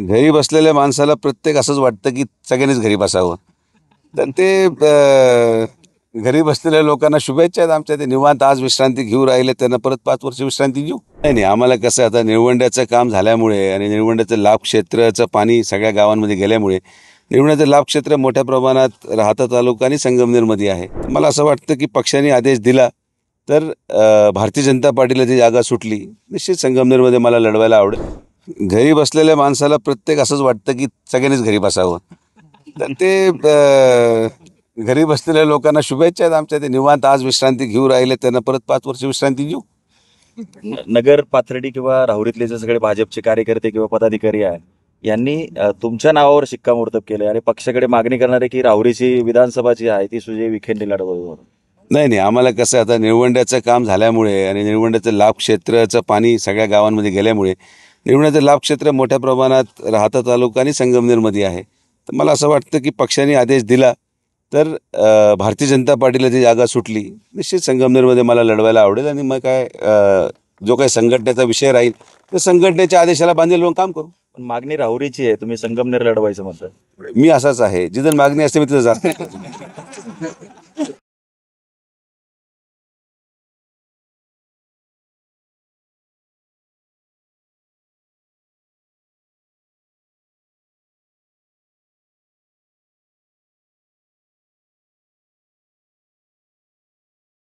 घरी बसलेल्या माणसाला प्रत्येक असंच वाटतं की सगळ्यांनीच घरी बसावं तर ते घरी बसलेल्या लोकांना शुभेच्छा आहेत आमच्या ते निवांत आज विश्रांती घेऊ राहिले त्यांना परत पाच वर्ष विश्रांती घेऊ नाही नाही आम्हाला कसं आता निळवंड्याचं काम झाल्यामुळे आणि निळवंड्याचं लाभक्षेत्राचं पाणी सगळ्या गावांमध्ये गेल्यामुळे निवडण्याचं लाभक्षेत्र मोठ्या प्रमाणात राहता तालुका आणि संगमनेरमध्ये आहे मला असं वाटतं की पक्षाने आदेश दिला तर भारतीय जनता पार्टीला ती जागा सुटली निश्चित संगमनेरमध्ये मला लढवायला आवडेल घरी बसलेल्या माणसाला प्रत्येक असंच वाटतं की सगळ्यांनीच घरी बसावं तर ते घरी बसलेल्या लोकांना शुभेच्छा आहेत आमच्या ते निवांत आज विश्रांती घेऊ राहिले त्यांना परत पाच वर्ष विश्रांती घेऊ नगर पाथर्डी किंवा राहुरीतले जे सगळे भाजपचे कार्यकर्ते किंवा पदाधिकारी आहेत यांनी तुमच्या नावावर शिक्कामोर्तब केले आणि पक्षाकडे मागणी करणारे की राहुरीची विधानसभा जी आहे ती सुजय विखेंनी लढवून नाही नाही आम्हाला कसं आता निळवंड्याचं काम झाल्यामुळे आणि निळवंड्याचं लाभ क्षेत्राचं पाणी सगळ्या गावांमध्ये गेल्यामुळे रेवण्याचं लाभक्षेत्र मोठ्या प्रमाणात राहता तालुका आणि संगमनेरमध्ये आहे तर मला असं वाटतं की पक्षाने आदेश दिला तर भारतीय जनता पार्टीला जी जागा सुटली निश्चित संगमनेरमध्ये मला लढवायला आवडेल आणि मग काय जो काही संघटनेचा विषय राहील तर संघटनेच्या आदेशाला बांधील म्हणून काम करू पण मागणी राहुरीची आहे तुम्ही संगमनेर लढवायचं म्हणतात मी असाच आहे जिथं मागणी असते मी तिथं जात